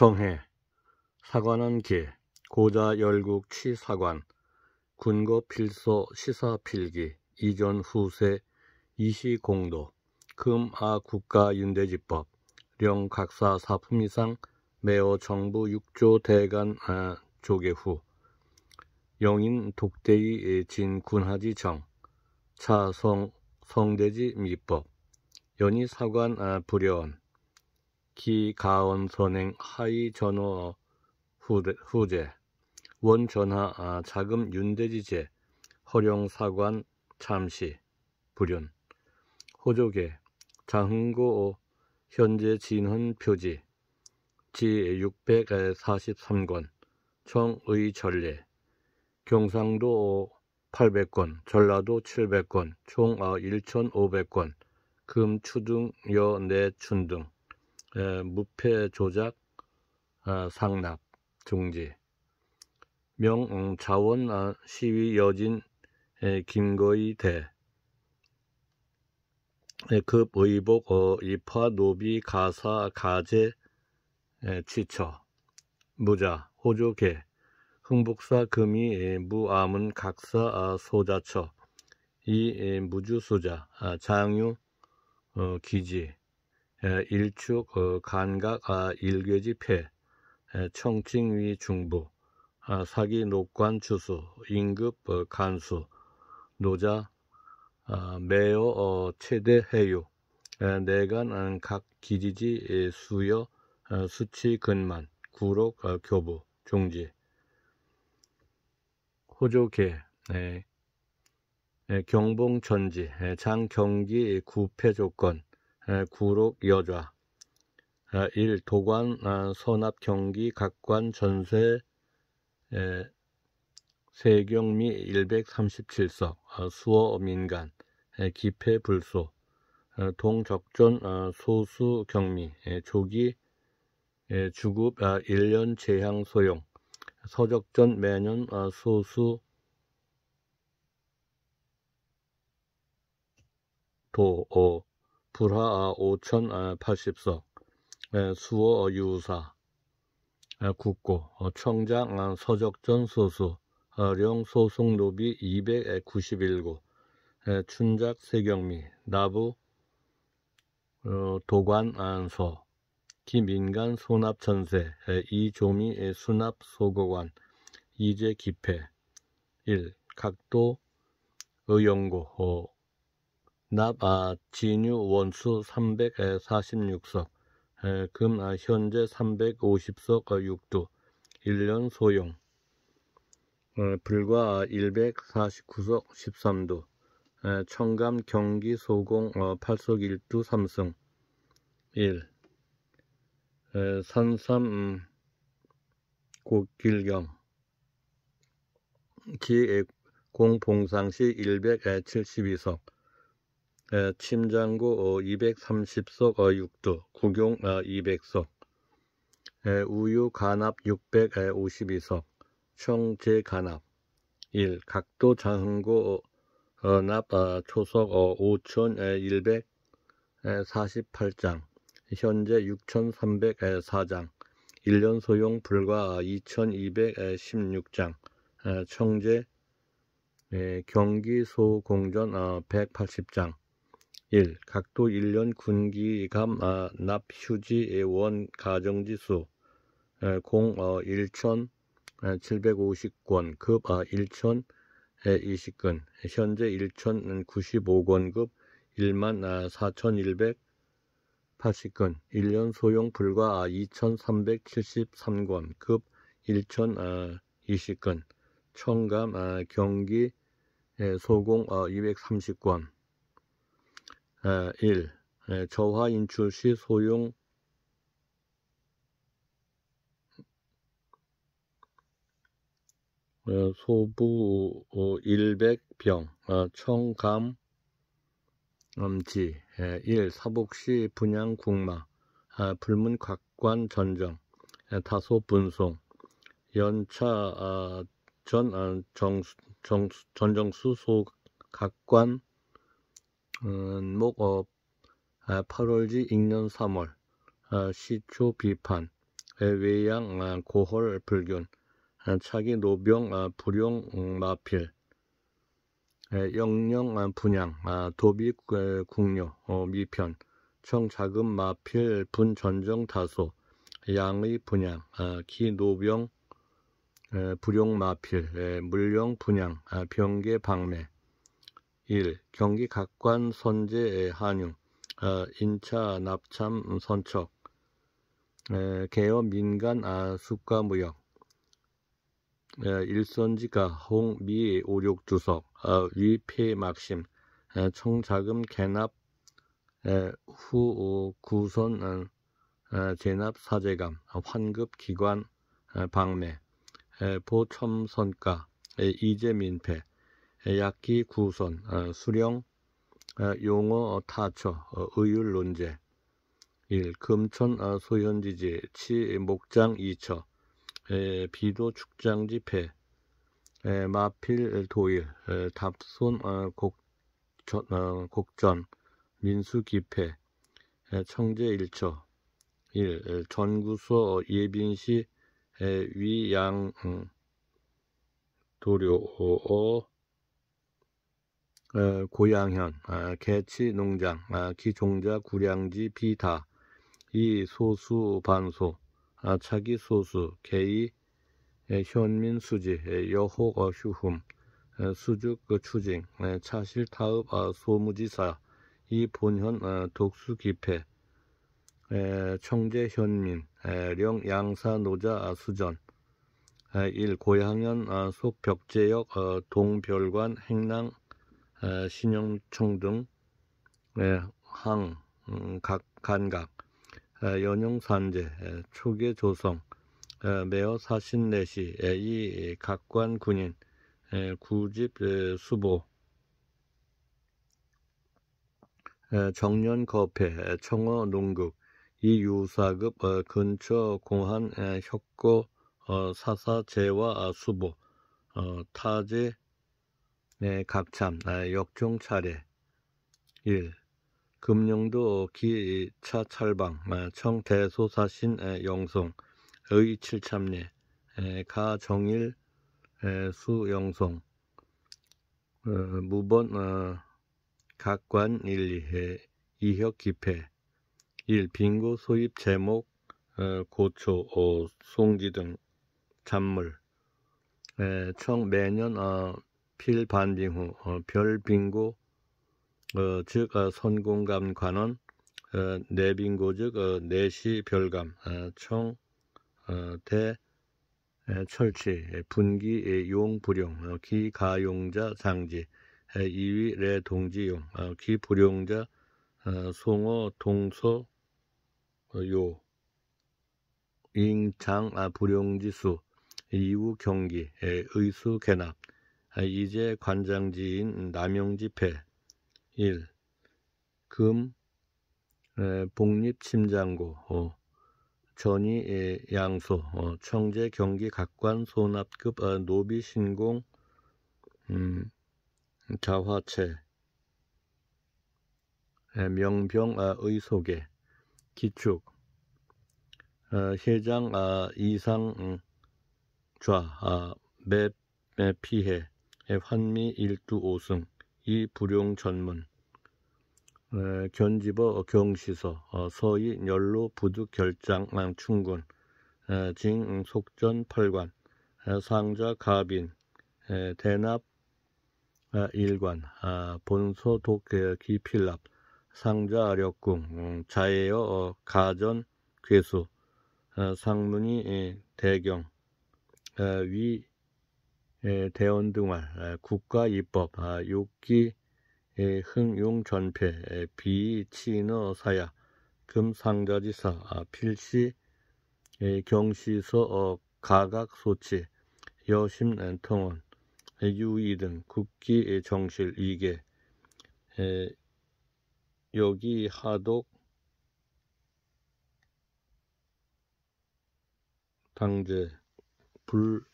정해 사관은 기 고자 열국 취사관 군거 필서 시사 필기 이전 후세 이시공도 금아 국가 윤대지법 령 각사 사품 이상 매어 정부 6조 대간 아, 조개후 영인 독대의 진 군하지 정 차성 성대지 미법 연희 사관 아, 불여원 기가온 선행 하이 전어 후제 원전하 아, 자금 윤대지제 허룡사관 잠시 불륜 호조계 장흥고 어, 현재 진헌 표지 제643권 청의 전례 경상도 800권 어, 전라도 700권 총 1500권 아, 금추등 여내춘등 에, 예, 무패 조작 아, 상납 중지 명 음, 자원 아, 시위 여진 에, 예, 김거희 대 에, 예, 급의복 어, 입화 노비 가사 가제 에, 취처 무자 호조계 흥복사 금이 에, 무암은 각사 아, 소자처 이 에, 무주수자 아, 장유 어, 기지 일축 어, 간각 일괴지폐 청칭위 중부 아, 사기 녹관 주수 인급 어, 간수 노자 아, 매어 최대 해유 내간 어, 각 기지지 수여 수치 근만 구록 교부 종지 호조계 경봉천지 장경기 구패 조건 구록 여좌 1. 아, 도관 아, 선압 경기 각관 전세 세경미 137석 아, 수어 민간 기패 불소 동적존 소수 경미 조기 주급 1년 재향 소용 서적전 매년 소수 도오 어, 불하 5080석, 아, 아, 예, 수어 유사, 예, 국고, 어, 청장 아, 서적전 소수, 령소송 노비 291고, 예, 춘작 세경미, 나부 어, 도관안서, 김인간소납전세 이조미 수납소고관, 이재기패 1. 각도 의용고 어, 납, 아, 진유 원수 346석, 금, 아, 현재 350석 아, 육두, 1년 소용, 어, 불과 149석 13두, 청감 경기 소공 8석 1두 3승, 1. 산삼 곡길경 음, 기액 공봉상시 172석 예, 침장구 230석 어, 6 어, 육두, 구경 200석, 어, 예, 우유 간압 652석, 예, 청재 간압 1, 각도 장흥구 납 초석 5148장, 현재 6304장, 1년 소용 불과 2216장, 청재 경기소공전 180장, 1. 각도 1년 군기감 아, 납휴지 애원 예, 가정지수 예, 공 어, 1,750권 예, 급 아, 1,020근 현재 1,095권 음, 급 1만 아, 4,180근 1년 소용 불과 아, 2,373권 급 1,020근 아, 청감 아, 경기 소공 어, 230권 1. 저화 인출 시 소용 소부 100병 어, 청감 엄지 1. 사복시 분양 국마 아, 불문 각관 전정 다소 분송 연차 아, 전 아, 정수, 정수 전정수 소 각관 음, 목업, 아, 8월지 익년 3월, 아, 시초 비판, 외양 아, 고혈 불균, 아, 차기 노병 아, 불용 음, 마필, 에, 영령 아, 분양, 아, 도비 에, 국료 어, 미편, 청자금 마필 분 전정 다소, 양의 분양, 아, 기 노병 에, 불용 마필, 에, 물용 분양, 아, 병계 방매, 1. 경기 각관 선제의 한유 어, 인차 납참 선척 에, 개어 민간 아, 숙과 무역 에, 일선지가 홍미 오륙주석 어, 위폐 막심 에, 총자금 개납 에, 후 어, 구선 어, 제납 사제감 어, 환급 기관 어, 방매 보첨선가 이재민폐 약기 구선, 어, 수령, 어, 용어 어, 타처, 의율 논제 1. 금천 소현지지, 치 목장 2처, 비도 축장지 폐, 마필 도일, 답손 곡, 전 민수 기폐 청제 1처 1. 전구소 예빈시 위양 음. 도료 어, 어, 고양현, 아, 개치 농장, 아, 기종자 구량지 비다, 이 소수 반소, 아, 차기 소수, 개이 현민 수지, 여호 어휴흠, 수죽 그 추징, 차실 타읍 소무지사, 이 본현 어, 독수 기패, 청재 현민, 령 양사 노자 아, 수전, 일 고향현 속벽제역 동별관 행랑 신용총 등 항, 음, 각, 간각, 연용산재, 초계 조성, 매어 사신 내시, 이 각관 군인, 구집 수보, 정년 거패, 청어 농극, 이 유사급 어, 근처 공한 협고사사재와 어, 수보, 어, 타재 네, 갑참, 아, 역종 차례. 1. 금룡도 기차 찰방, 아, 청대소사신 영송, 의칠참례, 가정일 수영송, 어, 무번 어, 각관일리해, 이혁기패, 1. 빙고 소입 제목, 어, 고초, 어, 송지 등 잔물, 에, 청 매년 어, 필반빙후 어, 별빙고 어, 즉 어, 선공감 관원 어, 내빙고 즉 어, 내시 별감 어, 청 어, 대, 에, 철치, 분기, 용, 불용, 어, 기, 가용자, 장지, 에, 이위, 레, 동지용, 어, 기, 불용자, 어, 송어, 동소, 어, 요, 잉, 장, 아, 불용지수, 이우, 경기, 에, 의수, 개납, 아, 이제 관장지인 남용집회 1. 금 복립침장고 5. 어, 전이 양소 어, 청재 경기 각관 소납급 어, 노비 신공 음, 자화체 명병 아, 의소계 기축 해장 아, 이상 음, 좌 맵, 피해 환미 1두5승이 불용 전문 에, 견지어 경시서 어, 서이 연로 부득 결장 아, 충군 에, 징 음, 속전 8관 에, 상자 가빈 에, 대납 에, 아, 일관 아, 본소 독 기필납 상자 아력궁 음, 자예여 어, 가전 괴수 에, 상문이 에, 대경 에, 위 예, 대원 등말 아, 국가 입법 아, 육기 예, 흥용 전폐 예, 비치너 사야 금상자지사 아, 필시 경시서 어, 가각 소치 여심 통원 유의 등 국기 정실 이계 여기 하독 당제 불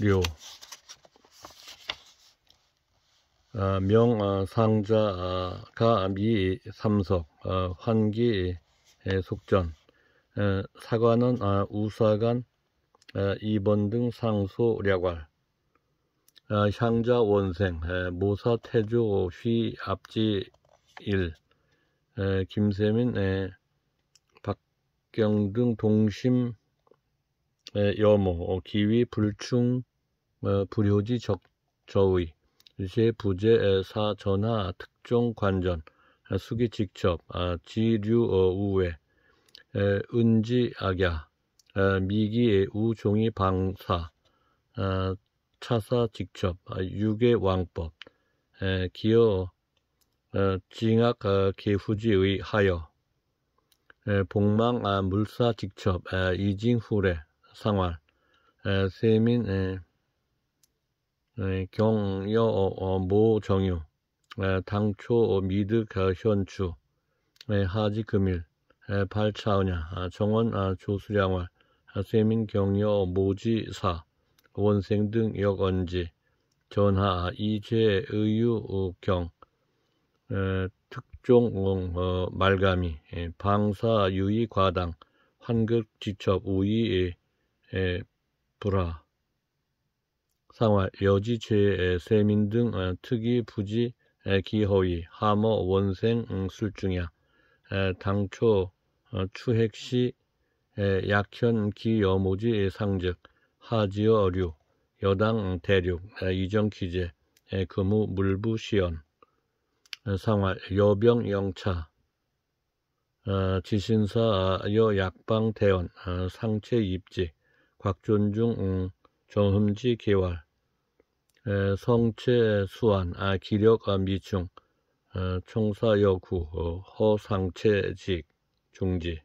료 아, 명 아, 상자가 아, 미 삼석 아, 환기 에, 속전 에, 사관은 아, 우사관 에, 2번 등 상소략활 아, 향자 원생 에, 모사 태조 휘 앞지 일 에, 김세민 에, 박경 등 동심 에, 여모 어, 기위 불충 어, 불효지 적저의 유시 부재 사 전하 특종 관전 수기 아, 직접 아, 지류 어, 우회 은지 악야 아, 미기의 우종이 방사 차사 직접 유계 왕법 기어 징악 어, 개후지의 하여 복망 물사 직접 이징후래 상활 세민 경여 어, 어 모정유 당초 어, 미드 현추 하지 금일 발차우냐 아, 정원 아, 조수량활 세민 아, 경여 어, 모지사 원생 등 역언지 전하 이재 의유 경 특종 어, 말감이 방사 유의 과당 환극 지첩 우의 불화 상활 여지, 죄, 세민 등 어, 특이, 부지, 기허위, 하모, 원생, 음, 술중야, 당초, 어, 추핵시, 약현, 기여모지, 상적 하지어류, 여당, 음, 대륙, 이정기재, 금우, 물부, 시연, 상활, 어, 여병, 영차, 지신사, 아, 여, 약방, 대원, 상체, 입지, 곽존중, 정흠지, 음, 개활, 성체 수완, 아, 기력 아, 미충, 어, 총사여구, 어, 허상체직, 중지.